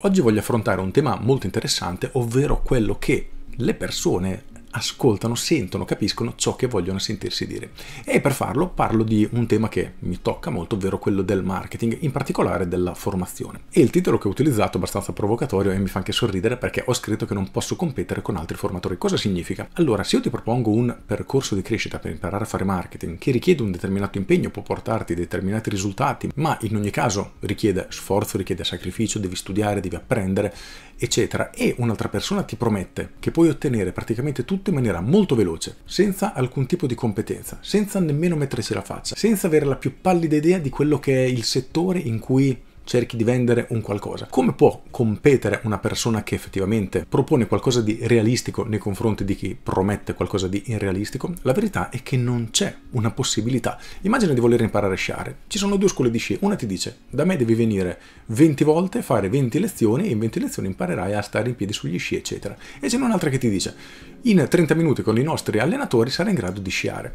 Oggi voglio affrontare un tema molto interessante, ovvero quello che le persone ascoltano, sentono, capiscono ciò che vogliono sentirsi dire. E per farlo parlo di un tema che mi tocca molto, ovvero quello del marketing, in particolare della formazione. E il titolo che ho utilizzato è abbastanza provocatorio e mi fa anche sorridere perché ho scritto che non posso competere con altri formatori. Cosa significa? Allora, se io ti propongo un percorso di crescita per imparare a fare marketing che richiede un determinato impegno, può portarti determinati risultati, ma in ogni caso richiede sforzo, richiede sacrificio, devi studiare, devi apprendere, eccetera, e un'altra persona ti promette che puoi ottenere praticamente tutto tutto in maniera molto veloce, senza alcun tipo di competenza, senza nemmeno metterci la faccia, senza avere la più pallida idea di quello che è il settore in cui cerchi di vendere un qualcosa. Come può competere una persona che effettivamente propone qualcosa di realistico nei confronti di chi promette qualcosa di irrealistico? La verità è che non c'è una possibilità. Immagina di voler imparare a sciare. Ci sono due scuole di sci. Una ti dice, da me devi venire 20 volte, fare 20 lezioni e in 20 lezioni imparerai a stare in piedi sugli sci, eccetera. E c'è un'altra che ti dice, in 30 minuti con i nostri allenatori sarai in grado di sciare.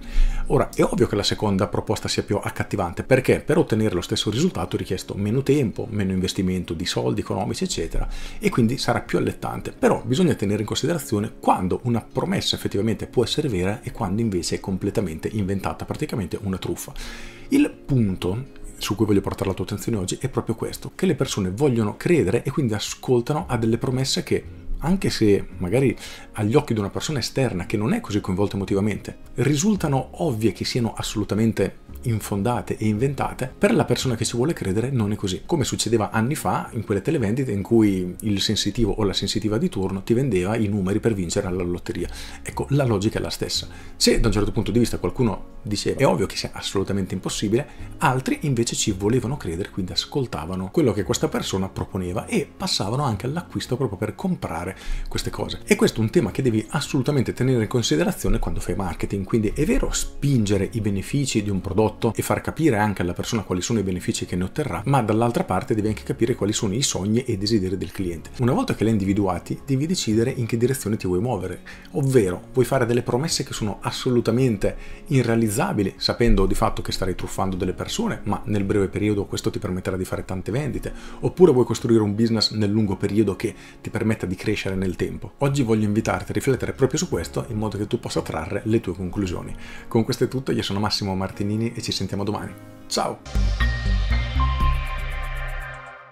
Ora, è ovvio che la seconda proposta sia più accattivante, perché per ottenere lo stesso risultato è richiesto meno tempo, tempo, meno investimento di soldi economici, eccetera, e quindi sarà più allettante. Però bisogna tenere in considerazione quando una promessa effettivamente può essere vera e quando invece è completamente inventata, praticamente una truffa. Il punto su cui voglio portare la tua attenzione oggi è proprio questo, che le persone vogliono credere e quindi ascoltano a delle promesse che anche se magari agli occhi di una persona esterna che non è così coinvolta emotivamente, risultano ovvie che siano assolutamente infondate e inventate, per la persona che ci vuole credere non è così. Come succedeva anni fa in quelle televendite in cui il sensitivo o la sensitiva di turno ti vendeva i numeri per vincere alla lotteria. Ecco, la logica è la stessa. Se da un certo punto di vista qualcuno diceva è ovvio che sia assolutamente impossibile, altri invece ci volevano credere, quindi ascoltavano quello che questa persona proponeva e passavano anche all'acquisto proprio per comprare fare queste cose. E questo è un tema che devi assolutamente tenere in considerazione quando fai marketing, quindi è vero spingere i benefici di un prodotto e far capire anche alla persona quali sono i benefici che ne otterrà, ma dall'altra parte devi anche capire quali sono i sogni e i desideri del cliente. Una volta che li hai individuati, devi decidere in che direzione ti vuoi muovere, ovvero vuoi fare delle promesse che sono assolutamente irrealizzabili, sapendo di fatto che starai truffando delle persone, ma nel breve periodo questo ti permetterà di fare tante vendite, oppure vuoi costruire un business nel lungo periodo che ti permetta di crescere crescere nel tempo. Oggi voglio invitarti a riflettere proprio su questo in modo che tu possa trarre le tue conclusioni. Con questo è tutto, io sono Massimo Martinini e ci sentiamo domani. Ciao!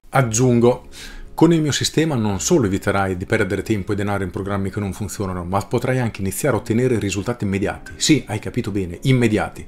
Aggiungo. Con il mio sistema non solo eviterai di perdere tempo e denaro in programmi che non funzionano, ma potrai anche iniziare a ottenere risultati immediati. Sì, hai capito bene, immediati.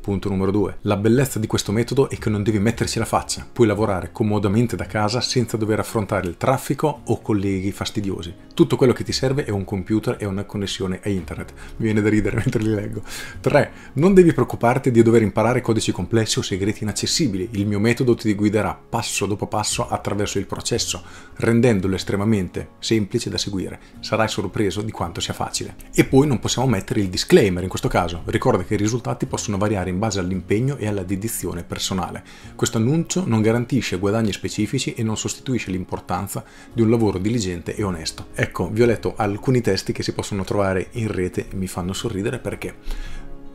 Punto numero 2. La bellezza di questo metodo è che non devi metterci la faccia, puoi lavorare comodamente da casa senza dover affrontare il traffico o colleghi fastidiosi. Tutto quello che ti serve è un computer e una connessione a internet. Mi viene da ridere mentre li leggo. 3. Non devi preoccuparti di dover imparare codici complessi o segreti inaccessibili. Il mio metodo ti guiderà passo dopo passo attraverso il processo, rendendolo estremamente semplice da seguire. Sarai sorpreso di quanto sia facile. E poi non possiamo mettere il disclaimer in questo caso. Ricorda che i risultati possono variare in base all'impegno e alla dedizione personale. Questo annuncio non garantisce guadagni specifici e non sostituisce l'importanza di un lavoro diligente e onesto. Ecco, vi ho letto alcuni testi che si possono trovare in rete e mi fanno sorridere perché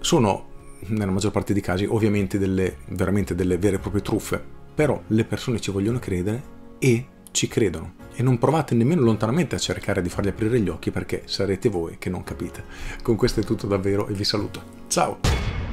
sono nella maggior parte dei casi ovviamente delle, veramente delle vere e proprie truffe, però le persone ci vogliono credere e ci credono e non provate nemmeno lontanamente a cercare di fargli aprire gli occhi perché sarete voi che non capite. Con questo è tutto davvero e vi saluto. Ciao!